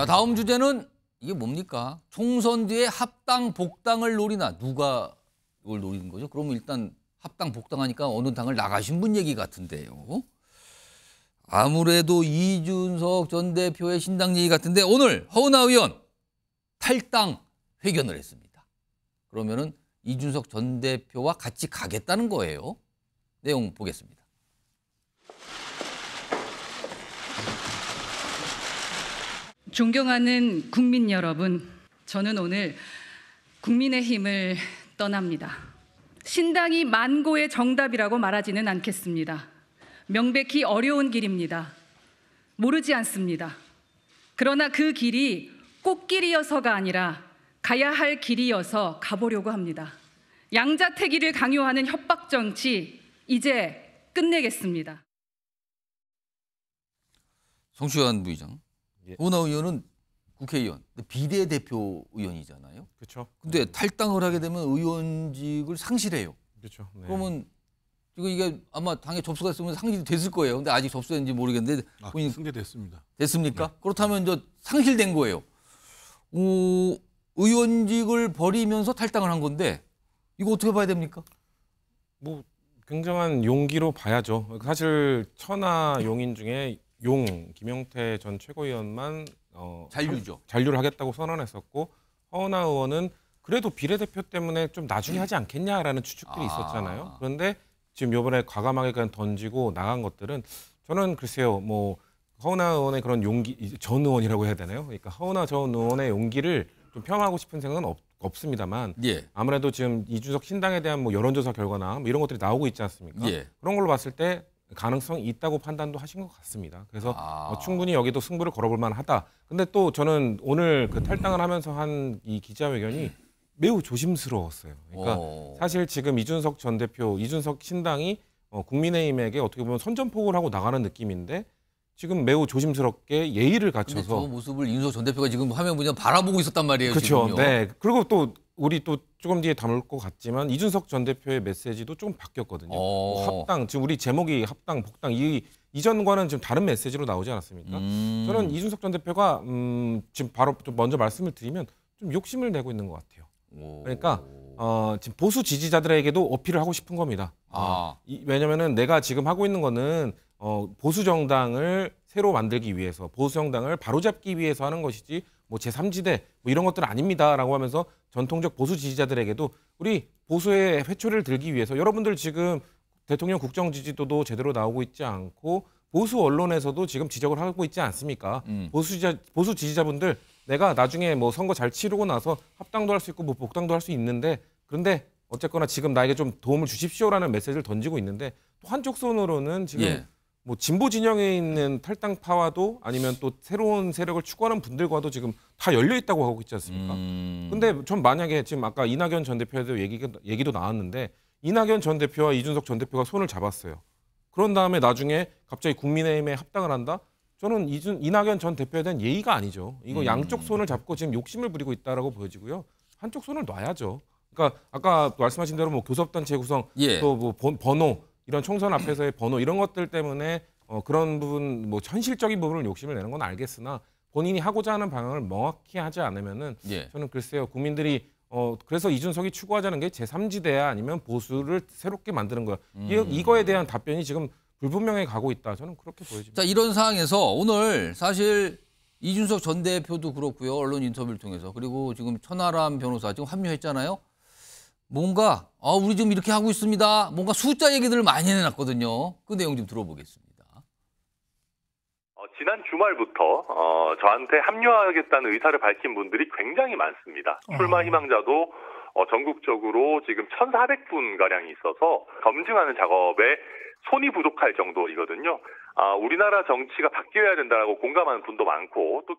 자 다음 주제는 이게 뭡니까? 총선 뒤에 합당 복당을 노리나 누가 이걸 노리는 거죠? 그러면 일단 합당 복당하니까 어느 당을 나가신 분 얘기 같은데요. 아무래도 이준석 전 대표의 신당 얘기 같은데 오늘 허은하 의원 탈당 회견을 했습니다. 그러면은 이준석 전 대표와 같이 가겠다는 거예요. 내용 보겠습니다. 존경하는 국민 여러분, 저는 오늘 국민의힘을 떠납니다. 신당이 만고의 정답이라고 말하지는 않겠습니다. 명백히 어려운 길입니다. 모르지 않습니다. 그러나 그 길이 꽃길이어서가 아니라 가야 할 길이어서 가보려고 합니다. 양자태기를 강요하는 협박 정치 이제 끝내겠습니다. 성시환 부의장. 예. 오나우 의원은 국회의원, 비대대표 의원이잖아요. 그렇죠. 근데 네. 탈당을 하게 되면 의원직을 상실해요. 그렇죠. 네. 그러면 이거 이게 아마 당에 접수가 있으면 상실이 됐을 거예요. 근데 아직 접수된지 모르겠는데 아, 본인 승계됐습니다. 됐습니까? 네. 그렇다면 저 상실된 거예요. 오, 의원직을 버리면서 탈당을 한 건데 이거 어떻게 봐야 됩니까? 뭐 굉장한 용기로 봐야죠. 사실 천하 용인 중에 용김영태전 최고위원만 어, 잔류죠. 잔류를 하겠다고 선언했었고 허은하 의원은 그래도 비례대표 때문에 좀 나중에 하지 않겠냐라는 추측들이 아. 있었잖아요. 그런데 지금 요번에 과감하게 그냥 던지고 나간 것들은 저는 글쎄요 뭐 허은하 의원의 그런 용기 전 의원이라고 해야 되나요? 그러니까 허은하 전 의원의 용기를 좀 폄하하고 싶은 생각은 없, 없습니다만 예. 아무래도 지금 이준석 신당에 대한 뭐 여론조사 결과나 뭐 이런 것들이 나오고 있지 않습니까? 예. 그런 걸로 봤을 때 가능성이 있다고 판단도 하신 것 같습니다. 그래서 아. 어, 충분히 여기도 승부를 걸어볼 만하다. 근데 또 저는 오늘 그 탈당을 하면서 한 이 기자회견이 매우 조심스러웠어요. 그러니까 오. 사실 지금 이준석 전 대표, 이준석 신당이 어, 국민의힘에게 어떻게 보면 선전포고를 하고 나가는 느낌인데 지금 매우 조심스럽게 예의를 갖춰서 그 모습을 이준석 전 대표가 지금 화면 보면 바라보고 있었단 말이에요. 그렇죠. 지금요. 네. 그리고 또 우리 또 조금 뒤에 담을 것 같지만 이준석 전 대표의 메시지도 조금 바뀌었거든요. 어. 뭐 합당 지금 우리 제목이 합당 복당 이 이전과는 지금 다른 메시지로 나오지 않았습니까? 음. 저는 이준석 전 대표가 음, 지금 바로 좀 먼저 말씀을 드리면 좀 욕심을 내고 있는 것 같아요. 오. 그러니까 어, 지금 보수 지지자들에게도 어필을 하고 싶은 겁니다. 아. 이, 왜냐면은 하 내가 지금 하고 있는 거는 어, 보수 정당을 새로 만들기 위해서 보수 정당을 바로잡기 위해서 하는 것이지 뭐 제3지대 뭐 이런 것들은 아닙니다라고 하면서 전통적 보수 지지자들에게도 우리 보수의 회초리를 들기 위해서 여러분들 지금 대통령 국정 지지도도 제대로 나오고 있지 않고 보수 언론에서도 지금 지적을 하고 있지 않습니까? 음. 보수 지지자 보수 지지자분들 내가 나중에 뭐 선거 잘 치르고 나서 합당도 할 수 있고 뭐 복당도 할 수 있는데 그런데 어쨌거나 지금 나에게 좀 도움을 주십시오라는 메시지를 던지고 있는데 또 한쪽 손으로는 지금 예. 뭐 진보 진영에 있는 탈당파와도 아니면 또 새로운 세력을 추구하는 분들과도 지금 다 열려 있다고 하고 있지 않습니까? 음. 근데 전 만약에 지금 아까 이낙연 전 대표에도 얘기, 얘기도 나왔는데 이낙연 전 대표와 이준석 전 대표가 손을 잡았어요. 그런 다음에 나중에 갑자기 국민의힘에 합당을 한다? 저는 이준 이낙연 전 대표에 대한 예의가 아니죠. 이거 음. 양쪽 손을 잡고 지금 욕심을 부리고 있다라고 보여지고요. 한쪽 손을 놔야죠. 그러니까 아까 말씀하신 대로 뭐 교섭단체 구성 예. 또뭐 번호 이런 총선 앞에서의 번호 이런 것들 때문에 어, 그런 부분 뭐 현실적인 부분을 욕심을 내는 건 알겠으나 본인이 하고자 하는 방향을 명확히 하지 않으면은 예. 저는 글쎄요 국민들이 어 그래서 이준석이 추구하자는 게 제3지대야 아니면 보수를 새롭게 만드는 거야. 음. 이, 거에 대한 답변이 지금 불분명해 가고 있다. 저는 그렇게 보여집니다. 자, 이런 상황에서 오늘 사실 이준석 전 대표도 그렇고요. 언론 인터뷰를 통해서 그리고 지금 천하람 변호사 지금 합류했잖아요. 뭔가 아, 우리 지금 이렇게 하고 있습니다. 뭔가 숫자 얘기들을 많이 해놨거든요. 그 내용 좀 들어보겠습니다. 어, 지난 주말부터 어, 저한테 합류하겠다는 의사를 밝힌 분들이 굉장히 많습니다. 어. 출마 희망자도 어, 전국적으로 지금 1,400분 가량이 있어서 검증하는 작업에 손이 부족할 정도이거든요. 아, 우리나라 정치가 바뀌어야 된다라고 공감하는 분도 많고 또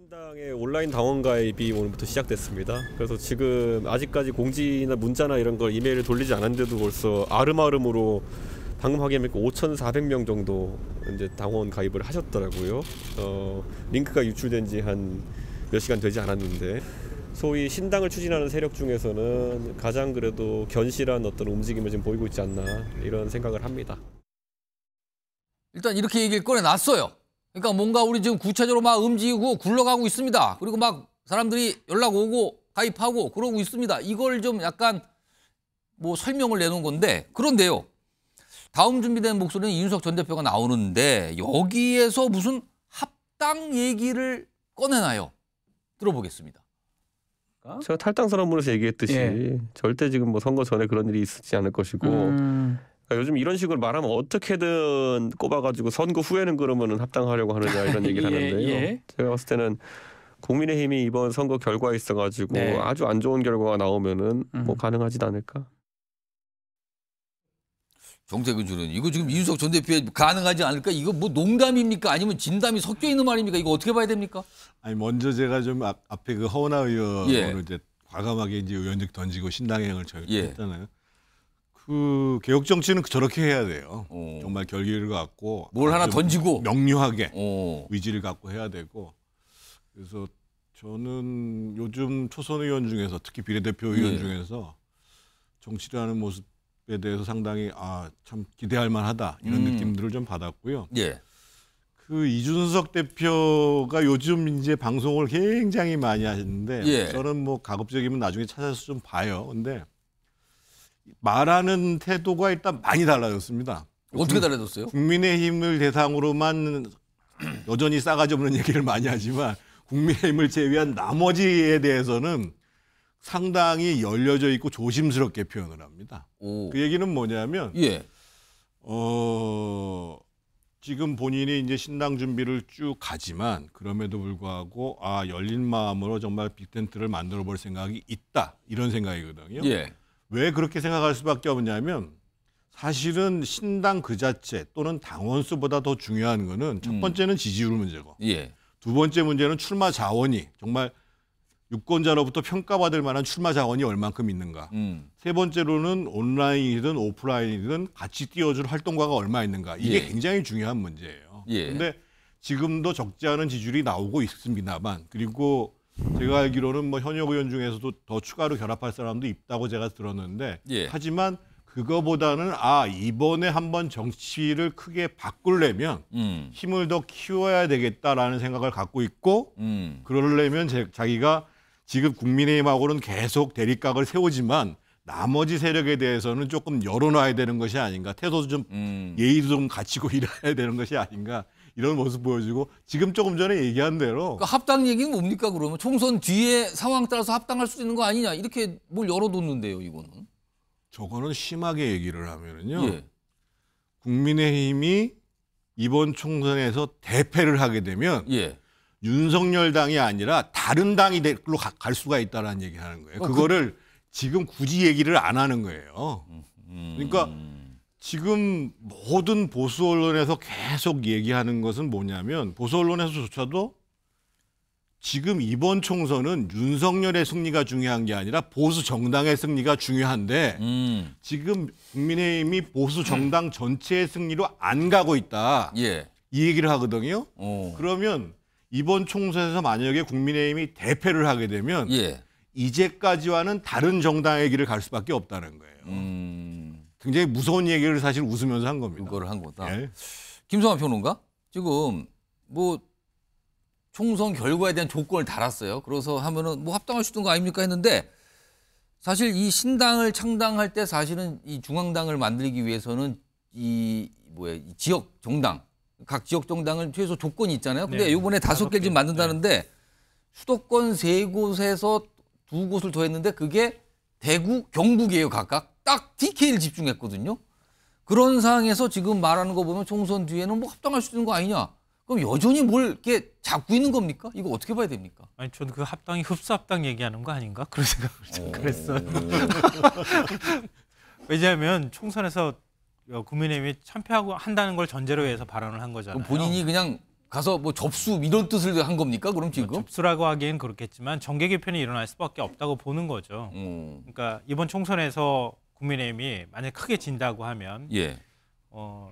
신당의 온라인 당원 가입이 오늘부터 시작됐습니다. 그래서 지금 아직까지 공지나 문자나 이런 걸 이메일을 돌리지 않았는데도 벌써 아름아름으로 방금 확인해보니 5,400명 뭐 정도 이제 당원 가입을 하셨더라고요. 어, 링크가 유출된 지 한 몇 시간 되지 않았는데 소위 신당을 추진하는 세력 중에서는 가장 그래도 견실한 어떤 움직임을 지금 보이고 있지 않나 이런 생각을 합니다. 일단 이렇게 얘기를 꺼내놨어요. 그러니까 뭔가 우리 지금 구체적으로 막 움직이고 굴러가고 있습니다. 그리고 막 사람들이 연락 오고 가입하고 그러고 있습니다. 이걸 좀 약간 뭐 설명을 내놓은 건데 그런데요. 다음 준비된 목소리는 이준석 전 대표가 나오는데 여기에서 무슨 합당 얘기를 꺼내나요? 들어보겠습니다. 제가 탈당 선언문에서 얘기했듯이 예. 절대 지금 뭐 선거 전에 그런 일이 있지 않을 것이고 음. 그러니까 요즘 이런 식으로 말하면 어떻게든 꼽아가지고 선거 후에는 그러면은 합당하려고 하느냐 예, 이런 얘기를 예, 하는데요. 예. 제가 봤을 때는 국민의힘이 이번 선거 결과에 있어가지고 네. 아주 안 좋은 결과가 나오면은 음. 뭐 가능하지도 않을까. 정세균 주는 이거 지금 이준석 전 대표에 가능하지 않을까? 이거 뭐 농담입니까? 아니면 진담이 섞여 있는 말입니까? 이거 어떻게 봐야 됩니까? 아니 먼저 제가 좀 앞, 앞에 그 허은하 의원을 예. 이제 과감하게 이제 의원직 던지고 신당행을 저희가 예. 했잖아요. 그 개혁 정치는 저렇게 해야 돼요. 어. 정말 결기를 갖고 뭘 하나 던지고 명료하게 어. 의지를 갖고 해야 되고 그래서 저는 요즘 초선 의원 중에서 특히 비례대표 의원 예. 중에서 정치라는 모습에 대해서 상당히 아참 기대할 만하다 이런 음. 느낌들을 좀 받았고요. 예. 그 이준석 대표가 요즘 이제 방송을 굉장히 많이 하시는데 예. 저는 뭐 가급적이면 나중에 찾아서 좀 봐요. 근데 말하는 태도가 일단 많이 달라졌습니다. 어떻게 달라졌어요? 국민의힘을 대상으로만 여전히 싸가지 없는 얘기를 많이 하지만 국민의힘을 제외한 나머지에 대해서는 상당히 열려져 있고 조심스럽게 표현을 합니다. 오. 그 얘기는 뭐냐면 예. 어, 지금 본인이 이제 신당 준비를 쭉 가지만 그럼에도 불구하고 아 열린 마음으로 정말 빅텐트를 만들어 볼 생각이 있다 이런 생각이거든요. 예. 왜 그렇게 생각할 수밖에 없냐면 사실은 신당 그 자체 또는 당원수보다 더 중요한 거는 첫 음. 번째는 지지율 문제고 예. 두 번째 문제는 출마 자원이 정말 유권자로부터 평가받을 만한 출마 자원이 얼만큼 있는가. 음. 세 번째로는 온라인이든 오프라인이든 같이 띄워줄 활동가가 얼마 있는가. 이게 예. 굉장히 중요한 문제예요. 그런데 예. 지금도 적지 않은 지지율이 나오고 있습니다만 그리고 제가 알기로는 뭐 현역 의원 중에서도 더 추가로 결합할 사람도 있다고 제가 들었는데 예. 하지만 그거보다는 아 이번에 한번 정치를 크게 바꾸려면 음. 힘을 더 키워야 되겠다라는 생각을 갖고 있고 음. 그러려면 제, 자기가 지금 국민의힘하고는 계속 대립각을 세우지만 나머지 세력에 대해서는 조금 열어놔야 되는 것이 아닌가 태도도 좀 음. 예의도 좀 갖추고 일해야 되는 것이 아닌가 이런 모습 보여주고 지금 조금 전에 얘기한 대로 그러니까 합당 얘기는 뭡니까 그러면 총선 뒤에 상황 따라서 합당할 수 있는 거 아니냐 이렇게 뭘 열어뒀는데요 이거는 저거는 심하게 얘기를 하면은요 예. 국민의힘이 이번 총선에서 대패를 하게 되면 예. 윤석열 당이 아니라 다른 당이 될로 갈 수가 있다라는 얘기하는 거예요. 어, 그 그거를 그... 지금 굳이 얘기를 안 하는 거예요. 음, 음. 그러니까 지금 모든 보수 언론에서 계속 얘기하는 것은 뭐냐면 보수 언론에서조차도 지금 이번 총선은 윤석열의 승리가 중요한 게 아니라 보수 정당의 승리가 중요한데 음. 지금 국민의힘이 보수 정당 음. 전체의 승리로 안 가고 있다. 예. 이 얘기를 하거든요. 오. 어. 그러면 이번 총선에서 만약에 국민의힘이 대패를 하게 되면 예. 이제까지와는 다른 정당의 길을 갈 수밖에 없다는 거예요. 음. 굉장히 무서운 얘기를 사실 웃으면서 한 겁니다. 그거한 거다. 예. 김성환 평론가 지금 뭐 총선 결과에 대한 조건을 달았어요. 그래서 하면은 뭐 합당할 수 있는 거 아닙니까 했는데 사실 이 신당을 창당할 때 사실은 이 중앙당을 만들기 위해서는 이 뭐야 이 지역 정당 각 지역 정당을 최소 조건이 있잖아요. 근데 네, 이번에 다섯 개 지금 만든다는데 네. 수도권 세 곳에서 두 곳을 더했는데 그게 대구 경북이에요 각각. 딱 DK를 집중했거든요. 그런 상황에서 지금 말하는 거 보면 총선 뒤에는 뭐 합당할 수 있는 거 아니냐. 그럼 여전히 뭘 이렇게 잡고 있는 겁니까? 이거 어떻게 봐야 됩니까? 아니 저는 그 합당이 흡수합당 얘기하는 거 아닌가 그런 생각을 좀그랬어요 어. 왜냐하면 총선에서 국민의힘이 참패하고 한다는 걸 전제로 해서 발언을 한 거잖아요. 본인이 그냥 가서 뭐 접수 이런 뜻을 한 겁니까? 그럼 지금 뭐 접수라고 하기엔 그렇겠지만 정계 개편이 일어날 수밖에 없다고 보는 거죠. 음. 그러니까 이번 총선에서 국민의힘이 만약 크게 진다고 하면 예. 어,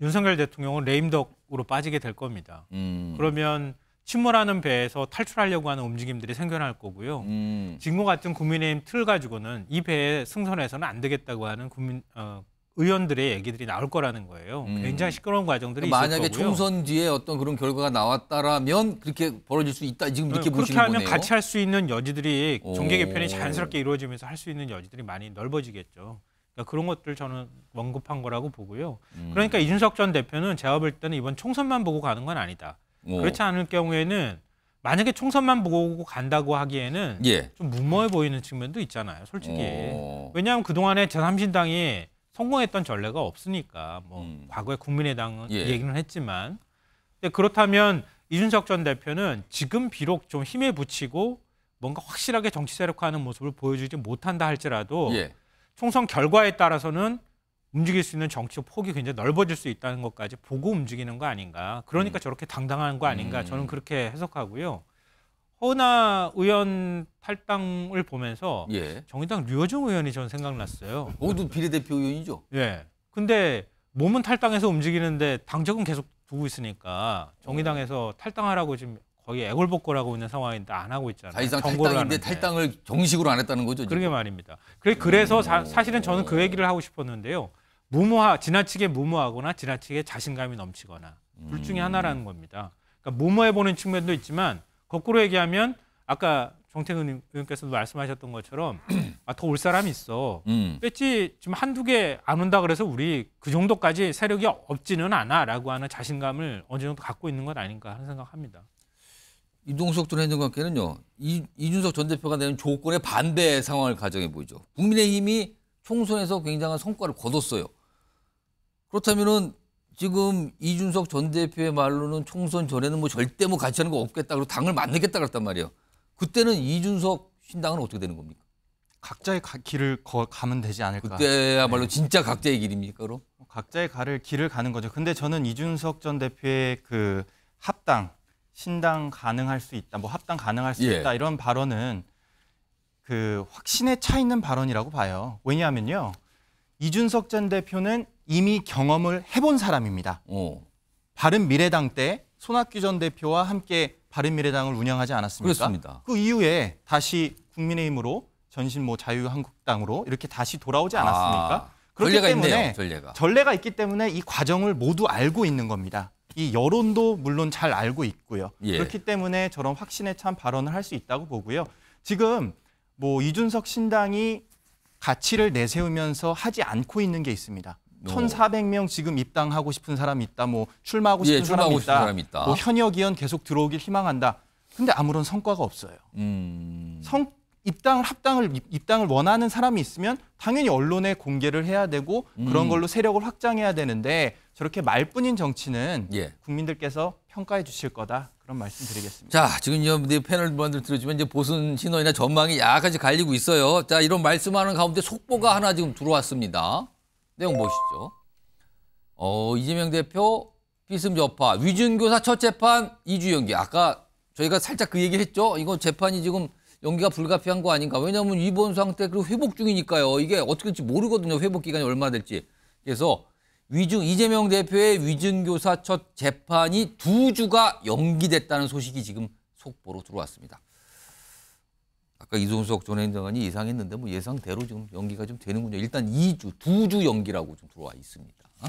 윤석열 대통령은 레임덕으로 빠지게 될 겁니다. 음. 그러면 침몰하는 배에서 탈출하려고 하는 움직임들이 생겨날 거고요. 음. 지금 같은 국민의힘 틀 가지고는 이 배에 승선해서는 안 되겠다고 하는 국민 어, 의원들의 얘기들이 나올 거라는 거예요. 음. 굉장히 시끄러운 과정들이 그러니까 만약에 거고요. 총선 뒤에 어떤 그런 결과가 나왔다라면 그렇게 벌어질 수 있다. 지금 이렇게 네, 보시는 거네요. 그렇게 하면 같이 할 수 있는 여지들이 종계 개편이 자연스럽게 이루어지면서 할 수 있는 여지들이 많이 넓어지겠죠. 그러니까 그런 것들 저는 언급한 거라고 보고요. 음. 그러니까 이준석 전 대표는 제가 볼 때는 이번 총선만 보고 가는 건 아니다. 오. 그렇지 않을 경우에는 만약에 총선만 보고 간다고 하기에는 예. 좀 무모해 보이는 측면도 있잖아요. 솔직히. 오. 왜냐하면 그동안에 제3신당이 성공했던 전례가 없으니까 뭐 음. 과거에 국민의당은 예. 얘기는 했지만 근데 그렇다면 이준석 전 대표는 지금 비록 좀 힘에 붙이고 뭔가 확실하게 정치 세력화하는 모습을 보여주지 못한다 할지라도 예. 총선 결과에 따라서는 움직일 수 있는 정치적 폭이 굉장히 넓어질 수 있다는 것까지 보고 움직이는 거 아닌가. 그러니까 음. 저렇게 당당한 거 아닌가. 저는 음. 그렇게 해석하고요. 허나 의원 탈당을 보면서 예. 정의당 류호정 의원이 전 생각났어요. 모두 비례대표 의원이죠. 예. 근데 몸은 탈당해서 움직이는데 당적은 계속 두고 있으니까 정의당에서 탈당하라고 지금 거의 애골복골하고 있는 상황인데 안 하고 있잖아요. 사실상 정보를 탈당인데 하는데. 탈당을 정식으로 안 했다는 거죠. 그러게 말입니다. 그래 그래서 사, 음. 사실은 저는 그 얘기를 하고 싶었는데요. 무모하 지나치게 무모하거나 지나치게 자신감이 넘치거나 둘 중에 음. 하나라는 겁니다. 그러니까 무모해 보는 측면도 있지만 거꾸로 얘기하면 아까 정태근 의원께서도 말씀하셨던 것처럼 아, 더올 사람이 있어. 음. 뺐지 지금 한두 개 안 온다 그래서 우리 그 정도까지 세력이 없지는 않아라고 하는 자신감을 어느 정도 갖고 있는 것 아닌가 하는 생각합니다. 이동석 전 행정관께는요. 이, 준석전 대표가 내는 조건의 반대 상황을 가정해 보이죠. 국민의힘이 총선에서 굉장한 성과를 거뒀어요. 그렇다면 지금 이준석 전 대표의 말로는 총선 전에는 뭐 절대 뭐 같이 하는 거 없겠다 그리고 당을 만들겠다 그랬단 말이에요. 그때는 이준석 신당은 어떻게 되는 겁니까? 각자의 가, 길을 거, 가면 되지 않을까. 그때야말로 네. 진짜 각자의 길입니까, 그럼? 뭐 각자의 가를 길을 가는 거죠. 근데 저는 이준석 전 대표의 그 합당, 신당 가능할 수 있다, 뭐 합당 가능할 수 예. 있다 이런 발언은 그 확신에 차 있는 발언이라고 봐요. 왜냐하면요. 이준석 전 대표는 이미 경험을 해본 사람입니다. 오. 어. 바른 미래당 때 손학규 전 대표와 함께 바른 미래당을 운영하지 않았습니까? 그렇습니다. 그 이후에 다시 국민의힘으로 전신 뭐 자유한국당으로 이렇게 다시 돌아오지 아, 않았습니까? 아, 그렇기 때문에 있네요, 전례가. 전례가 있기 때문에 이 과정을 모두 알고 있는 겁니다. 이 여론도 물론 잘 알고 있고요. 예. 그렇기 때문에 저런 확신에 찬 발언을 할 수 있다고 보고요. 지금 뭐 이준석 신당이 가치를 내세우면서 하지 않고 있는 게 있습니다. 1 4 0 0명 지금 입당하고 싶은 사람 이 있다. 뭐 출마하고 예, 싶은, 예, 출마하고 사람, 있다, 사람 있다. 뭐 현역 의원 계속 들어오길 희망한다. 근데 아무런 성과가 없어요. 음... 성 입당을 합당을 입당을 원하는 사람이 있으면 당연히 언론에 공개를 해야 되고 음... 그런 걸로 세력을 확장해야 되는데 저렇게 말뿐인 정치는 예. 국민들께서 평가해 주실 거다 그런 말씀드리겠습니다. 자 지금 이제 뭐 네 패널분들 들으시면 이제 보수 신호이나 전망이 약간씩 갈리고 있어요. 자 이런 말씀하는 가운데 속보가 하나 지금 들어왔습니다. 내용 보시죠. 어 이재명 대표 피습 여파 위준교사 첫 재판 2주 연기. 아까 저희가 살짝 그 얘기를 했죠. 이거 재판이 지금 연기가 불가피한 거 아닌가. 왜냐하면 위본 상태 그리고 회복 중이니까요. 이게 어떻게 될지 모르거든요. 회복 기간이 얼마 될지. 그래서 위중 이재명 대표의 위증교사 첫 재판이 두 주가 연기됐다는 소식이 지금 속보로 들어왔습니다. 아까 이준석 전 행정관이 예상했는데 뭐 예상대로 지금 연기가 좀 되는군요. 일단 2주, 두 주 연기라고 좀 들어와 있습니다. 어?